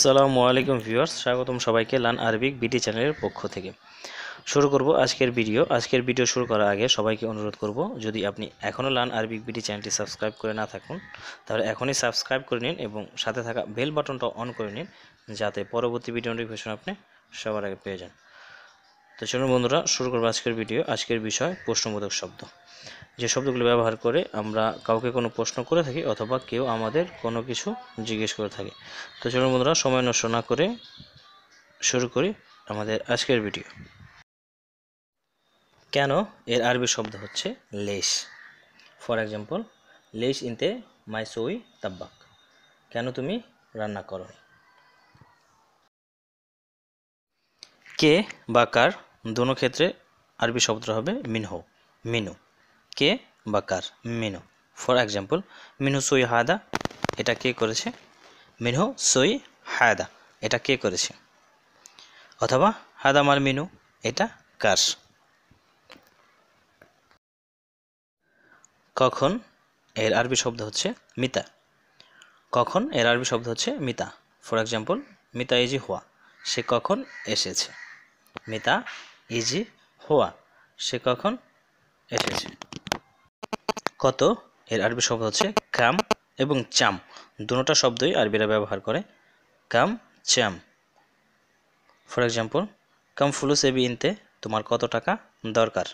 আসসালামু আলাইকুম ভিউয়ার্স স্বাগতম সবাইকে লান আরবিক বিটি চ্যানেলের পক্ষ থেকে শুরু করব আজকের ভিডিও আজকের ভিডিও শুরু করার আগে সবাইকে অনুরোধ করব যদি আপনি এখনও লান আরবিক বিটি চ্যানেলটি সাবস্ক্রাইব করে না থাকুন তাহলে এখনই সাবস্ক্রাইব করে নিন এবং সাথে থাকা বেল বাটনটা অন করে নিন যাতে পরবর্তী ভিডিও নোটিফিকেশন আপনি সবার আগে পেয়ে যান তো চলুন বন্ধুরা শুরু করবো আজকের ভিডিও আজকের বিষয় প্রশ্নবোধক শব্দ যে শব্দগুলো ব্যবহার করে আমরা কাউকে কোনো প্রশ্ন করে থাকি অথবা কেউ আমাদের কোনো কিছু জিজ্ঞেস করে থাকে তো চলুন বন্ধুরা সময় নষ্ট না করে শুরু করি আমাদের আজকের ভিডিও কেন এর আরবি শব্দ হচ্ছে লেশ ফর এক্সাম্পল লেশ ইনতে মাইসোই তাব্বাক কেন তুমি রান্না করো কে বা কার দোনো ক্ষেত্রে আরবি শব্দটা হবে মিনহো মিনু কে বা কার মিনু ফর এক্সাম্পল মিনহু সই হায়দা এটা কে করেছে মিনহু সই হায়দা এটা কে করেছে অথবা হাদা মার মিনু এটা কার কখন এর আরবি শব্দ হচ্ছে মিতা কখন এর আরবি শব্দ হচ্ছে মিতা ফর এক্সাম্পল মিতা ইজি হওয়া সে কখন এসেছে মিতা ইজি হোয়া সে কখন এসেছে কত এর আরবি শব্দ হচ্ছে কাম এবং চাম দুটা শব্দই আরবিরা ব্যবহার করে কাম চাম ফর এক্সাম্পল কাম ফুলুস এবি ইনতে তোমার কত টাকা দরকার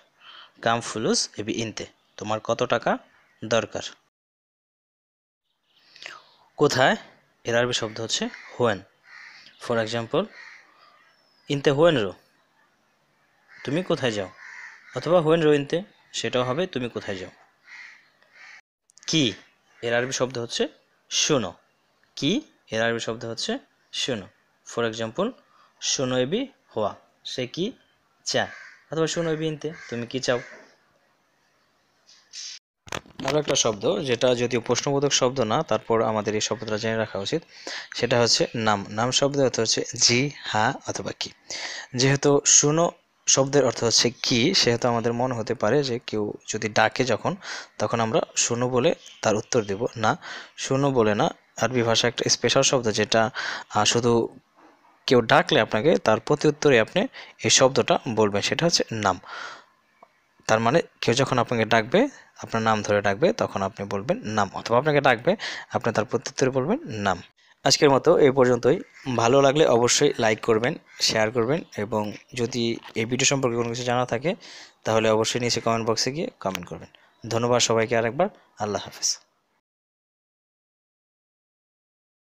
কাম ফুলুস এবি ইনতে তোমার কত টাকা দরকার কোথায় এর আরবি শব্দ হচ্ছে হোয়েন ফর এক্সাম্পল ইনতে হোয়েন রো তুমি কোথায় যাও অথবা হোয়েন রোয়েনতে সেটাও হবে তুমি কোথায় যাও কি এর আরবি শব্দ হচ্ছে শোনো কি এর আরবি শব্দ হচ্ছে শোনো ফর এক্সাম্পল শোনো এবি হওয়া সে কি চায় অথবা শোনো এবি ইনতে তুমি কি চাও আরও একটা শব্দ যেটা যদিও প্রশ্নবোধক শব্দ না তারপর আমাদের এই শব্দটা জেনে রাখা উচিত সেটা হচ্ছে নাম নাম শব্দ অর্থ হচ্ছে জি হা অথবা কি যেহেতু শুনো শব্দের অর্থ হচ্ছে কি সেহেতু আমাদের মনে হতে পারে যে কেউ যদি ডাকে যখন তখন আমরা শুনো বলে তার উত্তর দেব না শুনো বলে না আরবি ভাষা একটা স্পেশাল শব্দ যেটা শুধু কেউ ডাকলে আপনাকে তার প্রতি উত্তরে আপনি এই শব্দটা বলবেন সেটা হচ্ছে নাম তার মানে কেউ যখন আপনাকে ডাকবে আপনার নাম ধরে ডাকবে তখন আপনি বলবেন নাম অথবা আপনাকে ডাকবে আপনি তার প্রত্যুত্তরে বলবেন নাম আজকের মতো এ পর্যন্তই ভালো লাগলে অবশ্যই লাইক করবেন শেয়ার করবেন এবং যদি এই ভিডিও সম্পর্কে কোনো কিছু জানা থাকে তাহলে অবশ্যই নিচে কমেন্ট বক্সে গিয়ে কমেন্ট করবেন ধন্যবাদ সবাইকে আরেকবার আল্লাহ হাফেজ